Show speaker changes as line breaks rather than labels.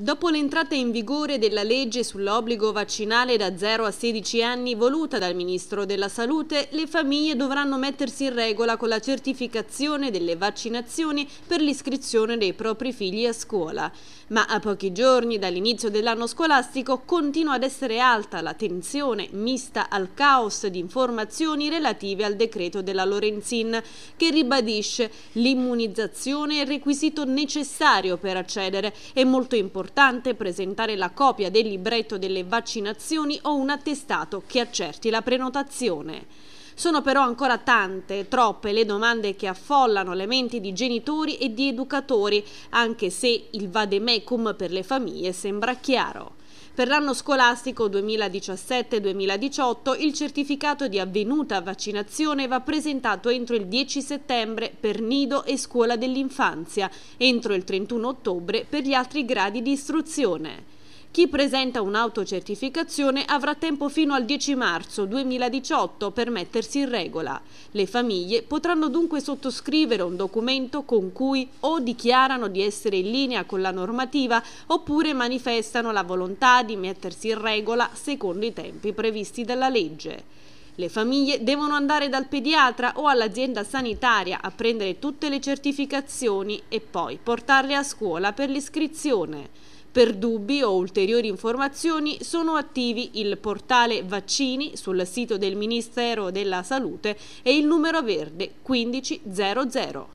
Dopo l'entrata in vigore della legge sull'obbligo vaccinale da 0 a 16 anni voluta dal Ministro della Salute, le famiglie dovranno mettersi in regola con la certificazione delle vaccinazioni per l'iscrizione dei propri figli a scuola. Ma a pochi giorni dall'inizio dell'anno scolastico continua ad essere alta la tensione mista al caos di informazioni relative al decreto della Lorenzin, che ribadisce l'immunizzazione è il requisito necessario per accedere e molto importante importante presentare la copia del libretto delle vaccinazioni o un attestato che accerti la prenotazione. Sono però ancora tante, troppe le domande che affollano le menti di genitori e di educatori, anche se il vademecum per le famiglie sembra chiaro. Per l'anno scolastico 2017-2018 il certificato di avvenuta vaccinazione va presentato entro il 10 settembre per nido e scuola dell'infanzia, entro il 31 ottobre per gli altri gradi di istruzione. Chi presenta un'autocertificazione avrà tempo fino al 10 marzo 2018 per mettersi in regola. Le famiglie potranno dunque sottoscrivere un documento con cui o dichiarano di essere in linea con la normativa oppure manifestano la volontà di mettersi in regola secondo i tempi previsti dalla legge. Le famiglie devono andare dal pediatra o all'azienda sanitaria a prendere tutte le certificazioni e poi portarle a scuola per l'iscrizione. Per dubbi o ulteriori informazioni sono attivi il portale vaccini sul sito del Ministero della Salute e il numero verde 1500.